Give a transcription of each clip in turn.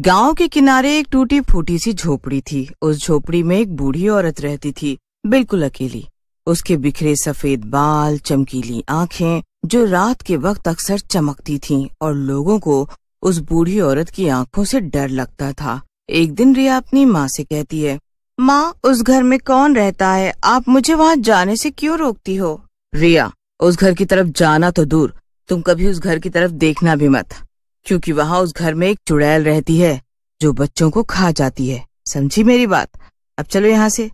गांव के किनारे एक टूटी फूटी सी झोपड़ी थी उस झोपड़ी में एक बूढ़ी औरत रहती थी बिल्कुल अकेली उसके बिखरे सफेद बाल चमकीली आंखें जो रात के वक्त अक्सर चमकती थीं और लोगों को उस बूढ़ी औरत की आंखों से डर लगता था एक दिन रिया अपनी माँ से कहती है माँ उस घर में कौन रहता है आप मुझे वहाँ जाने से क्यों रोकती हो रिया उस घर की तरफ जाना तो दूर तुम कभी उस घर की तरफ देखना भी मत क्योंकि वहां उस घर में एक चुड़ैल रहती है जो बच्चों को खा जाती है समझी मेरी बात अब चलो यहाँ से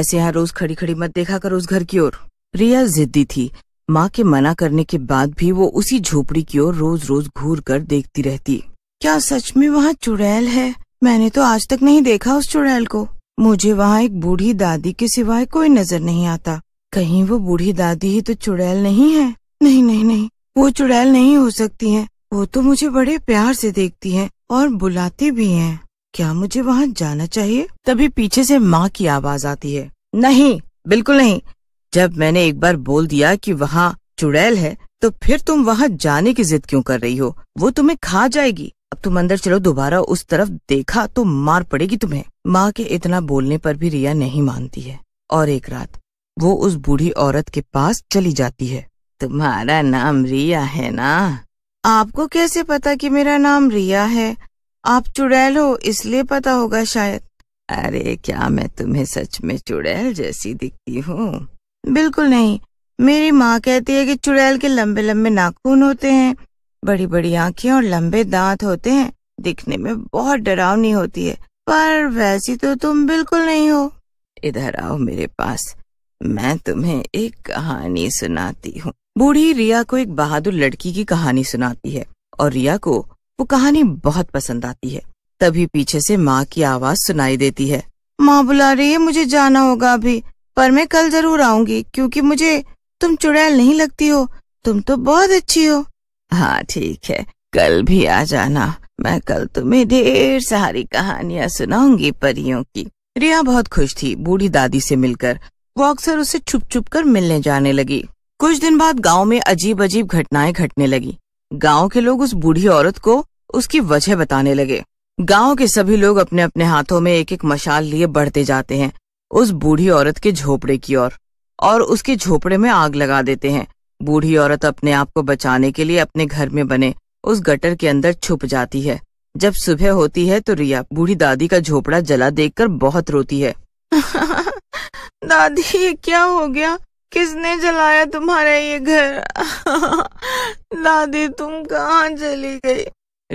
ऐसे यहाँ रोज खड़ी खड़ी मत देखा कर उस घर की ओर रिया जिद्दी थी माँ के मना करने के बाद भी वो उसी झोपड़ी की ओर रोज रोज घूर कर देखती रहती क्या सच में वहाँ चुड़ैल है मैंने तो आज तक नहीं देखा उस चुड़ैल को मुझे वहाँ एक बूढ़ी दादी के सिवाय कोई नजर नहीं आता कहीं वो बूढ़ी दादी ही तो चुड़ैल नहीं है नहीं नहीं नहीं वो चुड़ैल नहीं हो सकती है वो तो मुझे बड़े प्यार से देखती हैं और बुलाती भी हैं। क्या मुझे वहाँ जाना चाहिए तभी पीछे से माँ की आवाज आती है नहीं बिल्कुल नहीं जब मैंने एक बार बोल दिया कि वहाँ चुड़ैल है तो फिर तुम वहाँ जाने की जिद क्यों कर रही हो वो तुम्हें खा जाएगी अब तुम अंदर चलो दोबारा उस तरफ देखा तो मार पड़ेगी तुम्हें माँ के इतना बोलने पर भी रिया नहीं मानती है और एक रात वो उस बूढ़ी औरत के पास चली जाती है तुम्हारा नाम रिया है ना आपको कैसे पता कि मेरा नाम रिया है आप चुड़ैल हो इसलिए पता होगा शायद अरे क्या मैं तुम्हें सच में चुड़ैल जैसी दिखती हूँ बिल्कुल नहीं मेरी माँ कहती है कि चुड़ैल के लंबे लंबे नाखून होते हैं बड़ी बड़ी आँखें और लंबे दांत होते हैं दिखने में बहुत डरावनी होती है पर वैसी तो तुम बिल्कुल नहीं हो इधर आओ मेरे पास मैं तुम्हें एक कहानी सुनाती हूँ बूढ़ी रिया को एक बहादुर लड़की की कहानी सुनाती है और रिया को वो कहानी बहुत पसंद आती है तभी पीछे से माँ की आवाज सुनाई देती है माँ बुला रही है मुझे जाना होगा अभी पर मैं कल जरूर आऊंगी क्योंकि मुझे तुम चुड़ैल नहीं लगती हो तुम तो बहुत अच्छी हो हाँ ठीक है कल भी आ जाना मैं कल तुम्हें ढेर सारी कहानियाँ सुनाऊंगी परियों की रिया बहुत खुश थी बूढ़ी दादी से मिलकर वो अक्सर उसे छुप छुप कर मिलने जाने लगी कुछ दिन बाद गांव में अजीब अजीब घटनाएं घटने लगी गांव के लोग उस बूढ़ी औरत को उसकी वजह बताने लगे गांव के सभी लोग अपने अपने हाथों में एक एक मशाल लिए बढ़ते जाते हैं उस बूढ़ी औरत के झोपड़े की ओर और, और उसके झोपड़े में आग लगा देते हैं बूढ़ी औरत अपने आप को बचाने के लिए अपने घर में बने उस गटर के अंदर छुप जाती है जब सुबह होती है तो रिया बूढ़ी दादी का झोपड़ा जला देखकर बहुत रोती है दादी ये क्या हो गया किसने जलाया तुम्हारा ये घर दादी तुम कहाँ चली गई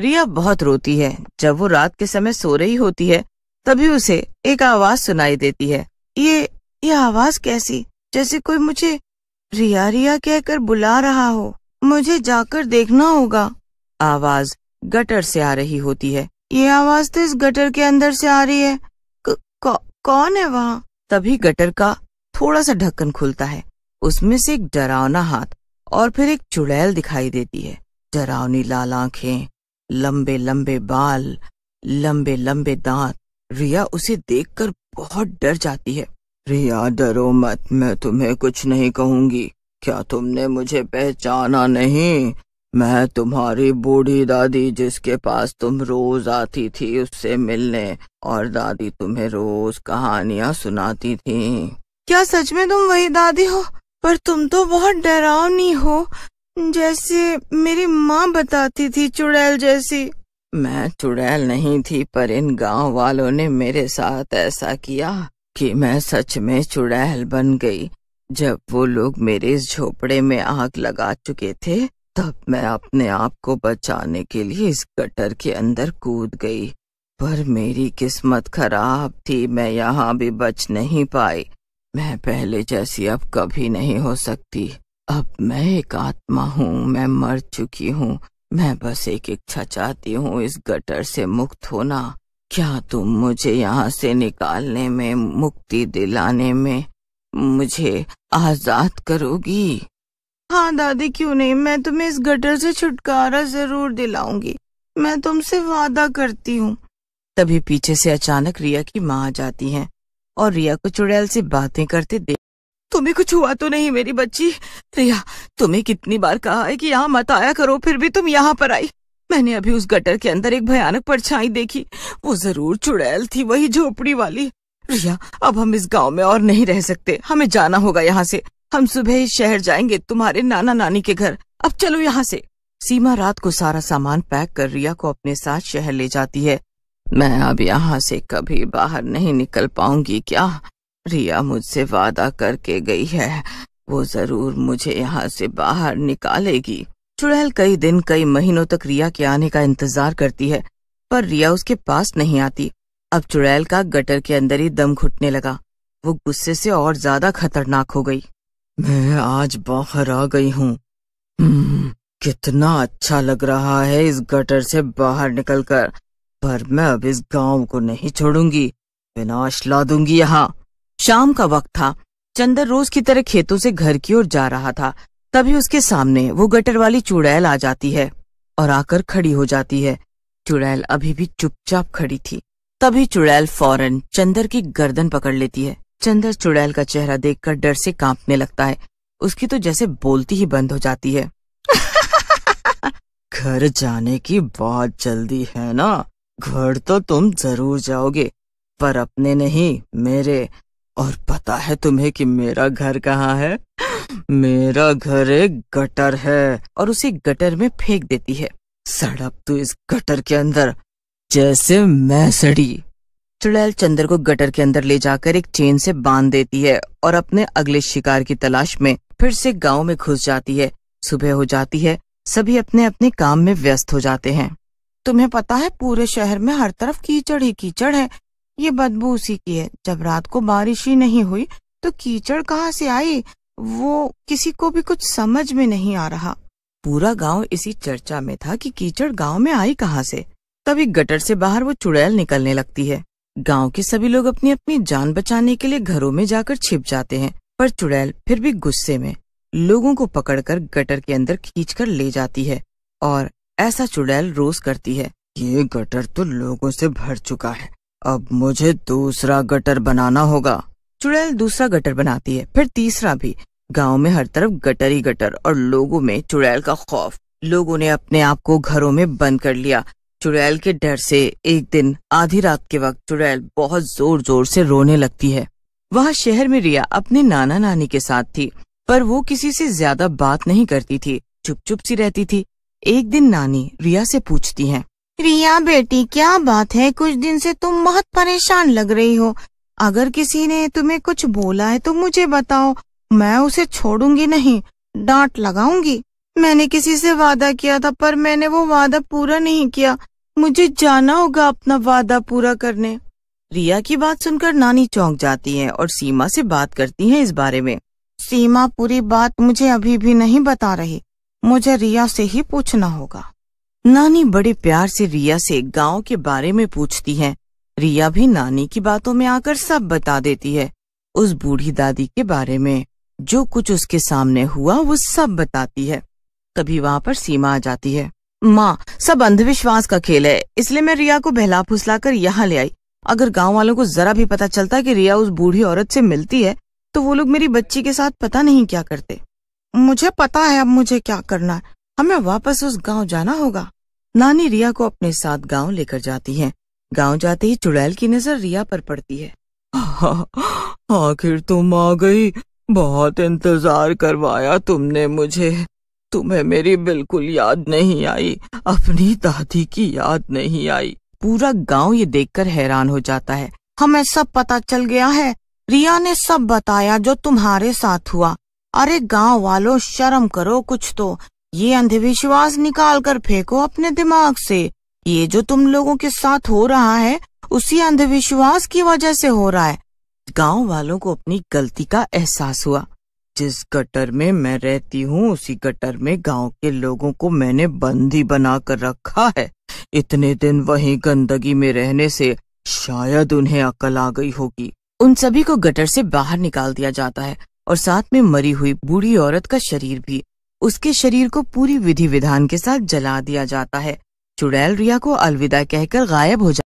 रिया बहुत रोती है जब वो रात के समय सो रही होती है तभी उसे एक आवाज सुनाई देती है ये ये आवाज कैसी जैसे कोई मुझे रिया रिया कहकर बुला रहा हो मुझे जाकर देखना होगा आवाज गटर से आ रही होती है ये आवाज तो इस गटर के अंदर से आ रही है क, क, कौन है वहाँ तभी गटर का थोड़ा सा ढक्कन खुलता है उसमें से एक डरावना हाथ और फिर एक चुड़ैल दिखाई देती है डरावनी लाल आंखें लंबे लंबे बाल लंबे लंबे दांत रिया उसे देखकर बहुत डर जाती है रिया डरो मत मैं तुम्हें कुछ नहीं कहूंगी क्या तुमने मुझे पहचाना नहीं मैं तुम्हारी बूढ़ी दादी जिसके पास तुम रोज आती थी उससे मिलने और दादी तुम्हें रोज कहानियां सुनाती थी क्या सच में तुम वही दादी हो पर तुम तो बहुत डरावनी हो जैसे मेरी माँ बताती थी चुड़ैल जैसी मैं चुड़ैल नहीं थी पर इन गांव वालों ने मेरे साथ ऐसा किया कि मैं सच में चुड़ैल बन गई जब वो लोग मेरे इस झोपड़े में आग लगा चुके थे तब मैं अपने आप को बचाने के लिए इस गटर के अंदर कूद गई पर मेरी किस्मत खराब थी मैं यहाँ भी बच नहीं पाई मैं पहले जैसी अब कभी नहीं हो सकती अब मैं एक आत्मा हूँ मैं मर चुकी हूँ मैं बस एक इच्छा चाहती हूँ इस गटर से मुक्त होना क्या तुम मुझे यहाँ से निकालने में मुक्ति दिलाने में मुझे आजाद करोगी हाँ दादी क्यों नहीं मैं तुम्हें इस गटर से छुटकारा जरूर दिलाऊंगी मैं तुमसे वादा करती हूँ तभी पीछे से अचानक रिया की माँ आ जाती हैं और रिया को चुड़ैल से बातें करते देख तुम्हें कुछ हुआ तो नहीं मेरी बच्ची रिया तुम्हें कितनी बार कहा है कि यहाँ मत आया करो फिर भी तुम यहाँ पर आई मैंने अभी उस गटर के अंदर एक भयानक परछाई देखी वो जरूर चुड़ैल थी वही झोपड़ी वाली रिया अब हम इस गांव में और नहीं रह सकते हमें जाना होगा यहाँ से हम सुबह ही शहर जाएंगे तुम्हारे नाना नानी के घर अब चलो यहाँ से सीमा रात को सारा सामान पैक कर रिया को अपने साथ शहर ले जाती है मैं अब यहाँ से कभी बाहर नहीं निकल पाऊंगी क्या रिया मुझसे वादा करके गई है वो जरूर मुझे यहाँ से बाहर निकालेगी चुड़ैल कई दिन कई महीनों तक रिया के आने का इंतजार करती है पर रिया उसके पास नहीं आती अब चुड़ैल का गटर के अंदर ही दम घुटने लगा वो गुस्से से और ज्यादा खतरनाक हो गई मैं आज बाहर आ गई हूँ हम्म, कितना अच्छा लग रहा है इस गटर से बाहर निकलकर पर मैं अब इस गांव को नहीं छोड़ूंगी विनाश ला दूंगी यहाँ शाम का वक्त था चंदर रोज की तरह खेतों से घर की ओर जा रहा था तभी उसके सामने वो गटर वाली चुड़ैल आ जाती है और आकर खड़ी हो जाती है चुड़ैल अभी भी चुपचाप खड़ी थी तभी चुड़ैल फौरन चंदर की गर्दन पकड़ लेती है चंदर चुड़ैल का चेहरा देखकर डर से कांपने लगता है उसकी तो जैसे बोलती ही बंद हो जाती है घर जाने की बहुत जल्दी है ना घर तो तुम जरूर जाओगे पर अपने नहीं मेरे और पता है तुम्हें कि मेरा घर कहाँ है मेरा घर एक गटर है और उसे गटर में फेंक देती है सड़प तू तो इस गटर के अंदर जैसे मैं सड़ी चुड़ैल चंदर को गटर के अंदर ले जाकर एक चेन से बांध देती है और अपने अगले शिकार की तलाश में फिर से गांव में घुस जाती है सुबह हो जाती है सभी अपने अपने काम में व्यस्त हो जाते हैं तुम्हें पता है पूरे शहर में हर तरफ कीचड़ ही कीचड़ है ये बदबू उसी की है जब रात को बारिश ही नहीं हुई तो कीचड़ कहाँ से आई वो किसी को भी कुछ समझ में नहीं आ रहा पूरा गांव इसी चर्चा में था कि कीचड़ गांव में आई कहाँ से तभी गटर से बाहर वो चुड़ैल निकलने लगती है गांव के सभी लोग अपनी अपनी जान बचाने के लिए घरों में जाकर छिप जाते हैं पर चुड़ैल फिर भी गुस्से में लोगों को पकड़कर गटर के अंदर खींचकर ले जाती है और ऐसा चुड़ैल रोज करती है ये गटर तो लोगों से भर चुका है अब मुझे दूसरा गटर बनाना होगा चुड़ैल दूसरा गटर बनाती है फिर तीसरा भी गांव में हर तरफ गटर ही गटर और लोगों में चुड़ैल का खौफ लोगों ने अपने आप को घरों में बंद कर लिया चुड़ैल के डर से एक दिन आधी रात के वक्त चुड़ैल बहुत जोर जोर से रोने लगती है वहाँ शहर में रिया अपने नाना नानी के साथ थी पर वो किसी से ज्यादा बात नहीं करती थी चुप चुप सी रहती थी एक दिन नानी रिया से पूछती है रिया बेटी क्या बात है कुछ दिन से तुम बहुत परेशान लग रही हो अगर किसी ने तुम्हें कुछ बोला है तो मुझे बताओ मैं उसे छोड़ूंगी नहीं डांट लगाऊंगी मैंने किसी से वादा किया था पर मैंने वो वादा पूरा नहीं किया मुझे जाना होगा अपना वादा पूरा करने रिया की बात सुनकर नानी चौंक जाती है और सीमा से बात करती है इस बारे में सीमा पूरी बात मुझे अभी भी नहीं बता रही मुझे रिया से ही पूछना होगा नानी बड़े प्यार से रिया से गांव के बारे में पूछती है रिया भी नानी की बातों में आकर सब बता देती है उस बूढ़ी दादी के बारे में जो कुछ उसके सामने हुआ वो सब बताती है तभी वहाँ पर सीमा आ जाती है माँ सब अंधविश्वास का खेल है इसलिए मैं रिया को बहला फुसला कर यहाँ ले आई अगर गांव वालों को जरा भी पता चलता कि रिया उस बूढ़ी औरत से मिलती है तो वो लोग मेरी बच्ची के साथ पता नहीं क्या करते मुझे पता है अब मुझे क्या करना है हमें वापस उस गांव जाना होगा नानी रिया को अपने साथ गांव लेकर जाती है गांव जाते ही चुड़ैल की नजर रिया पर पड़ती है आखिर तुम आ गई बहुत इंतजार करवाया तुमने मुझे तुम्हें मेरी बिल्कुल याद नहीं आई अपनी दादी की याद नहीं आई पूरा गांव ये देखकर हैरान हो जाता है हमें सब पता चल गया है रिया ने सब बताया जो तुम्हारे साथ हुआ अरे गांव वालों शर्म करो कुछ तो ये अंधविश्वास निकाल कर फेंको अपने दिमाग से ये जो तुम लोगों के साथ हो रहा है उसी अंधविश्वास की वजह से हो रहा है गांव वालों को अपनी गलती का एहसास हुआ जिस गटर में मैं रहती हूँ उसी गटर में गांव के लोगों को मैंने बंदी बना कर रखा है इतने दिन वही गंदगी में रहने से शायद उन्हें अकल आ गई होगी उन सभी को गटर से बाहर निकाल दिया जाता है और साथ में मरी हुई बूढ़ी औरत का शरीर भी उसके शरीर को पूरी विधि विधान के साथ जला दिया जाता है चुड़ैल रिया को अलविदा कहकर गायब हो जाता